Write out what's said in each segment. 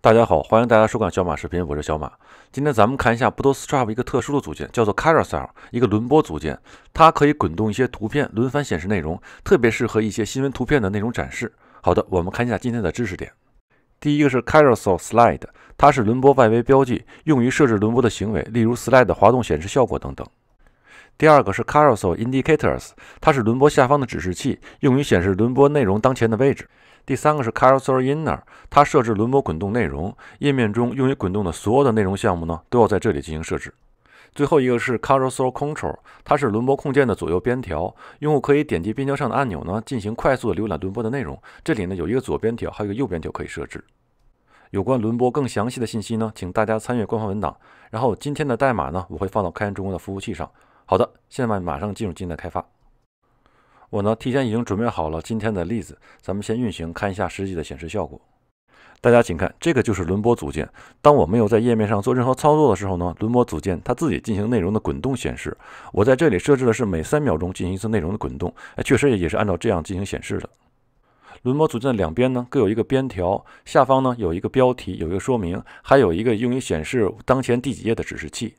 大家好，欢迎大家收看小马视频，我是小马。今天咱们看一下 Bootstrap 一个特殊的组件，叫做 Carousel，一个轮播组件，它可以滚动一些图片，轮番显示内容，特别适合一些新闻图片的内容展示。好的，我们看一下今天的知识点。第一个是 Carousel Slide，它是轮播外围标记，用于设置轮播的行为，例如 Slide 滑动显示效果等等。第二个是 Carousel Indicators，它是轮播下方的指示器，用于显示轮播内容当前的位置。第三个是 Carousel Inner，它设置轮播滚动内容，页面中用于滚动的所有的内容项目呢，都要在这里进行设置。最后一个是 Carousel Control，它是轮播控件的左右边条，用户可以点击边条上的按钮呢，进行快速的浏览轮播的内容。这里呢有一个左边条，还有一个右边条可以设置。有关轮播更详细的信息呢，请大家参阅官方文档。然后今天的代码呢，我会放到开源中国的服务器上。好的，现在马上进入今天的开发。我呢，提前已经准备好了今天的例子，咱们先运行看一下实际的显示效果。大家请看，这个就是轮播组件。当我没有在页面上做任何操作的时候呢，轮播组件它自己进行内容的滚动显示。我在这里设置的是每三秒钟进行一次内容的滚动，哎，确实也是按照这样进行显示的。轮播组件的两边呢，各有一个边条，下方呢有一个标题，有一个说明，还有一个用于显示当前第几页的指示器。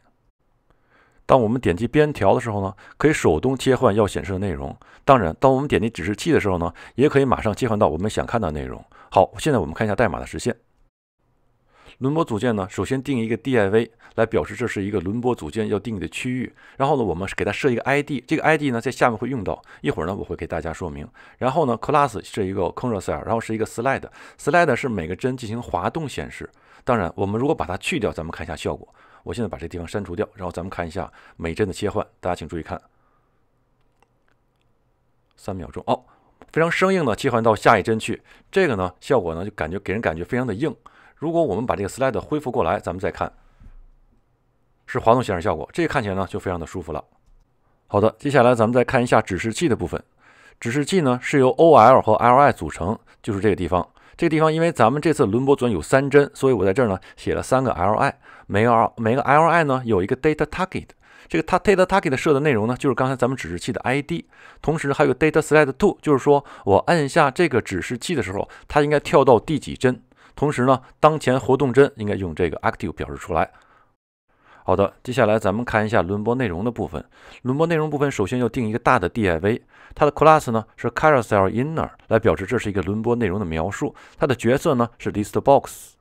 当我们点击边条的时候呢，可以手动切换要显示的内容。当然，当我们点击指示器的时候呢，也可以马上切换到我们想看的内容。好，现在我们看一下代码的实现。轮播组件呢，首先定一个 div 来表示这是一个轮播组件要定的区域。然后呢，我们给它设一个 id，这个 id 呢在下面会用到，一会儿呢我会给大家说明。然后呢，class 是一个 controler，然后是一个 slide，slide 是每个帧进行滑动显示。当然，我们如果把它去掉，咱们看一下效果。我现在把这地方删除掉，然后咱们看一下每帧的切换。大家请注意看，三秒钟哦，非常生硬的切换到下一帧去。这个呢，效果呢就感觉给人感觉非常的硬。如果我们把这个 slide 恢复过来，咱们再看，是滑动显示效果，这看起来呢就非常的舒服了。好的，接下来咱们再看一下指示器的部分。指示器呢是由 OL 和 LI 组成，就是这个地方。这个地方，因为咱们这次轮播准有三针，所以我在这儿呢写了三个 li，每个每个 li 呢有一个 data target，这个它 data target 设的内容呢就是刚才咱们指示器的 id，同时还有 data slide to，就是说我按下这个指示器的时候，它应该跳到第几针，同时呢当前活动针应该用这个 active 表示出来。好的，接下来咱们看一下轮播内容的部分。轮播内容部分，首先要定一个大的 div，它的 class 呢是 carousel-inner 来表示这是一个轮播内容的描述。它的角色呢是 list-box。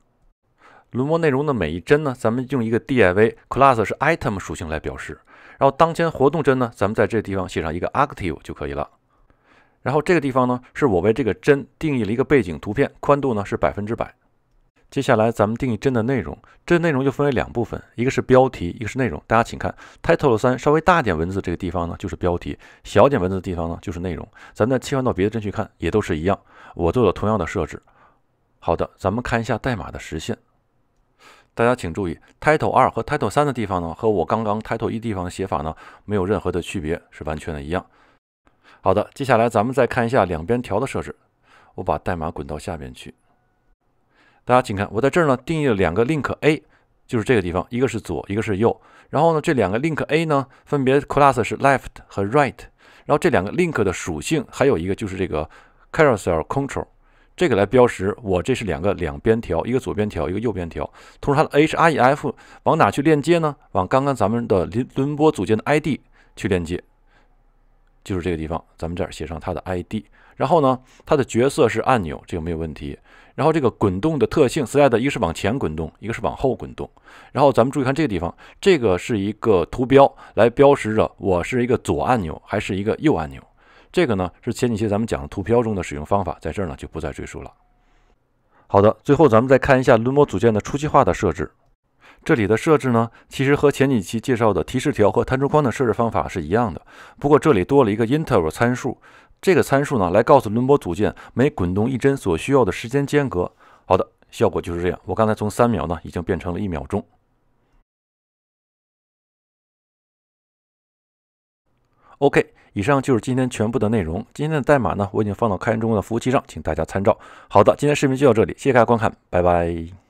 轮播内容的每一帧呢，咱们用一个 div，class 是 item 属性来表示。然后当前活动帧呢，咱们在这个地方写上一个 active 就可以了。然后这个地方呢，是我为这个帧定义了一个背景图片，宽度呢是百分之百。接下来，咱们定义帧的内容。帧内容又分为两部分，一个是标题，一个是内容。大家请看，Title 三稍微大点文字这个地方呢就是标题，小点文字的地方呢就是内容。咱再切换到别的帧去看，也都是一样。我做了同样的设置。好的，咱们看一下代码的实现。大家请注意，Title 二和 Title 三的地方呢，和我刚刚 Title 一地方的写法呢没有任何的区别，是完全的一样。好的，接下来咱们再看一下两边条的设置。我把代码滚到下边去。大家请看，我在这儿呢定义了两个 link a，就是这个地方，一个是左，一个是右。然后呢，这两个 link a 呢，分别 class 是 left 和 right。然后这两个 link 的属性还有一个就是这个 carousel control，这个来标识我这是两个两边条，一个左边条，一个右边条。同时它的 href 往哪去链接呢？往刚刚咱们的轮轮播组件的 id 去链接。就是这个地方，咱们这儿写上它的 ID，然后呢，它的角色是按钮，这个没有问题。然后这个滚动的特性，slide 一个是往前滚动，一个是往后滚动。然后咱们注意看这个地方，这个是一个图标来标识着我是一个左按钮还是一个右按钮。这个呢是前几期咱们讲的图标中的使用方法，在这儿呢就不再赘述了。好的，最后咱们再看一下轮播组件的初期化的设置。这里的设置呢，其实和前几期介绍的提示条和弹出框的设置方法是一样的。不过这里多了一个 interval 参数，这个参数呢，来告诉轮播组件每滚动一帧所需要的时间间隔。好的，效果就是这样。我刚才从三秒呢，已经变成了一秒钟。OK，以上就是今天全部的内容。今天的代码呢，我已经放到开源中的服务器上，请大家参照。好的，今天视频就到这里，谢谢大家观看，拜拜。